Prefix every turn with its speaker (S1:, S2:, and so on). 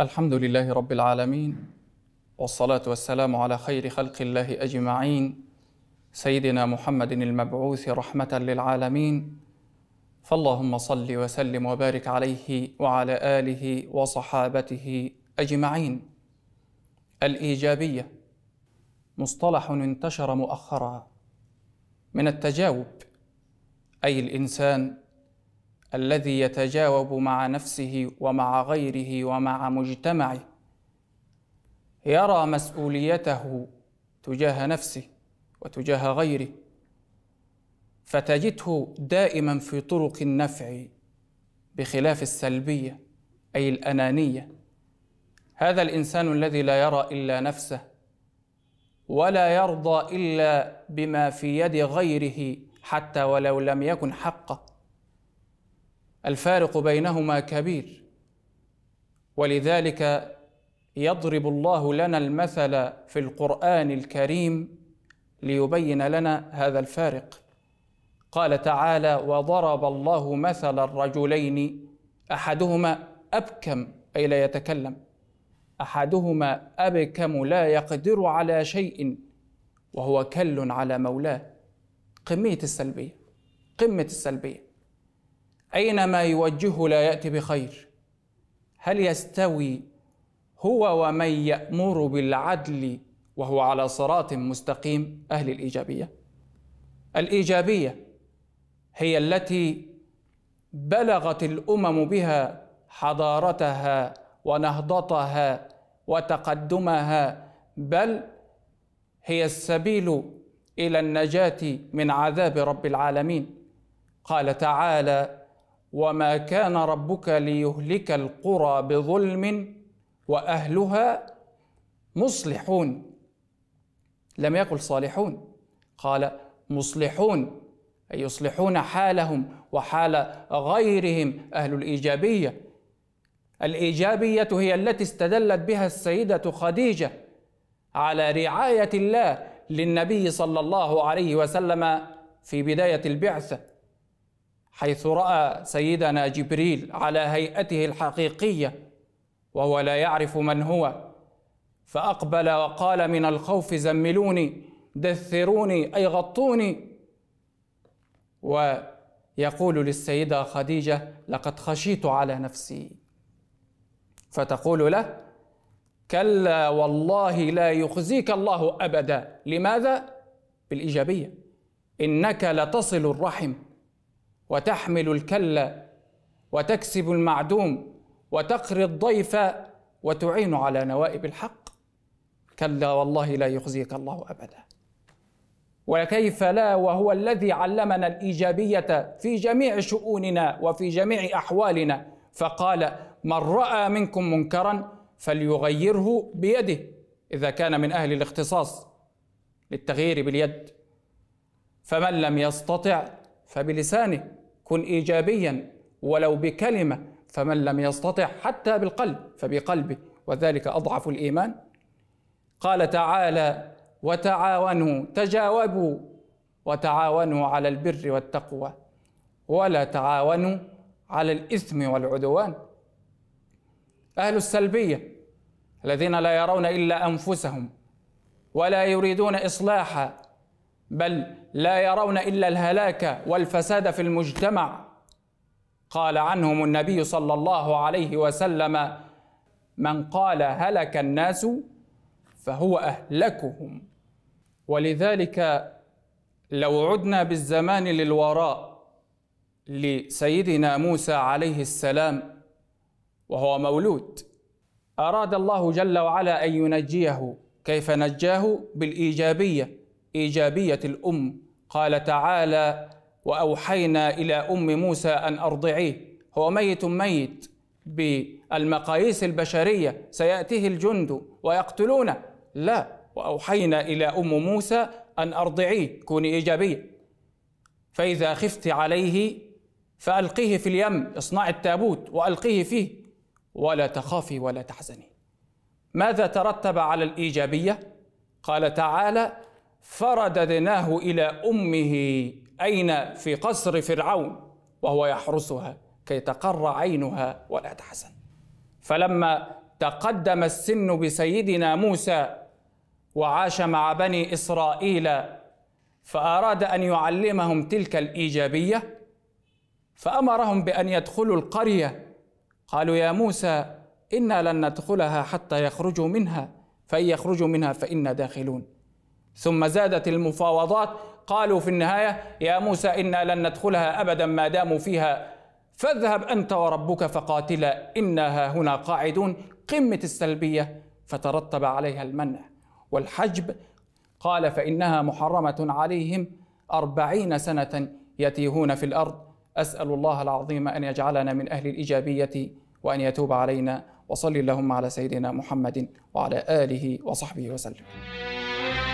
S1: الحمد لله رب العالمين والصلاة والسلام على خير خلق الله أجمعين سيدنا محمد المبعوث رحمة للعالمين فاللهم صل وسلم وبارك عليه وعلى آله وصحابته أجمعين الإيجابية مصطلح انتشر مؤخرا من التجاوب أي الإنسان الذي يتجاوب مع نفسه ومع غيره ومع مجتمعه يرى مسؤوليته تجاه نفسه وتجاه غيره فتجده دائما في طرق النفع بخلاف السلبيه اي الانانيه هذا الانسان الذي لا يرى الا نفسه ولا يرضى الا بما في يد غيره حتى ولو لم يكن حقه الفارق بينهما كبير ولذلك يضرب الله لنا المثل في القران الكريم ليبين لنا هذا الفارق قال تعالى وضرب الله مثل الرجلين احدهما ابكم اي لا يتكلم احدهما ابكم لا يقدر على شيء وهو كل على مولاه قمه السلبيه قمه السلبيه أينما يوجهه لا يأتي بخير هل يستوي هو ومن يأمر بالعدل وهو على صراط مستقيم أهل الإيجابية الإيجابية هي التي بلغت الأمم بها حضارتها ونهضتها وتقدمها بل هي السبيل الى النجاه من عذاب رب العالمين قال تعالى وما كان ربك ليهلك القرى بظلم واهلها مصلحون لم يقل صالحون قال مصلحون اي يصلحون حالهم وحال غيرهم اهل الايجابيه الايجابيه هي التي استدلت بها السيده خديجه على رعايه الله للنبي صلى الله عليه وسلم في بدايه البعثه حيث راى سيدنا جبريل على هيئته الحقيقيه وهو لا يعرف من هو فاقبل وقال من الخوف زملوني دثروني اي غطوني ويقول للسيده خديجه لقد خشيت على نفسي فتقول له كلا والله لا يخزيك الله ابدا لماذا بالايجابيه انك لتصل الرحم وتحمل الكل وتكسب المعدوم وتقري الضيف وتعين على نوائب الحق كلا والله لا يخزيك الله ابدا وكيف لا وهو الذي علمنا الايجابيه في جميع شؤوننا وفي جميع احوالنا فقال من راى منكم منكرا فليغيره بيده اذا كان من اهل الاختصاص للتغيير باليد فمن لم يستطع فبلسانه كن إيجابيا ولو بكلمة فمن لم يستطع حتى بالقلب فبقلبه وذلك أضعف الإيمان قال تعالى وتعاونوا تجاوبوا وتعاونوا على البر والتقوى ولا تعاونوا على الإثم والعدوان أهل السلبية الذين لا يرون إلا أنفسهم ولا يريدون إصلاح بل لا يرون الا الهلاك والفساد في المجتمع قال عنهم النبي صلى الله عليه وسلم من قال هلك الناس فهو اهلكهم ولذلك لو عدنا بالزمان للوراء لسيدنا موسى عليه السلام وهو مولود اراد الله جل وعلا ان ينجيه كيف نجاه بالايجابيه ايجابيه الام قال تعالى واوحينا الى ام موسى ان ارضعيه هو ميت ميت بالمقاييس البشريه سياتيه الجند ويقتلونه لا واوحينا الى ام موسى ان ارضعيه كوني ايجابيه فاذا خفت عليه فالقيه في اليم اصنع التابوت والقيه فيه ولا تخافي ولا تحزني ماذا ترتب على الايجابيه قال تعالى فرددناه إلى أمه أين في قصر فرعون وهو يحرسها كي تقر عينها ولا تحزن فلما تقدم السن بسيدنا موسى وعاش مع بني إسرائيل فأراد أن يعلمهم تلك الإيجابية فأمرهم بأن يدخلوا القرية قالوا يا موسى إنا لن ندخلها حتى يخرجوا منها فإن يخرجوا منها فإنا داخلون ثم زادت المفاوضات قالوا في النهايه يا موسى انا لن ندخلها ابدا ما داموا فيها فاذهب انت وربك فقاتلا انا هنا قاعدون قمه السلبيه فترتب عليها المنع والحجب قال فانها محرمه عليهم أربعين سنة يتيهون في الأرض أسأل الله العظيم أن يجعلنا من أهل الإيجابية وأن يتوب علينا وصل اللهم على سيدنا محمد وعلى آله وصحبه وسلم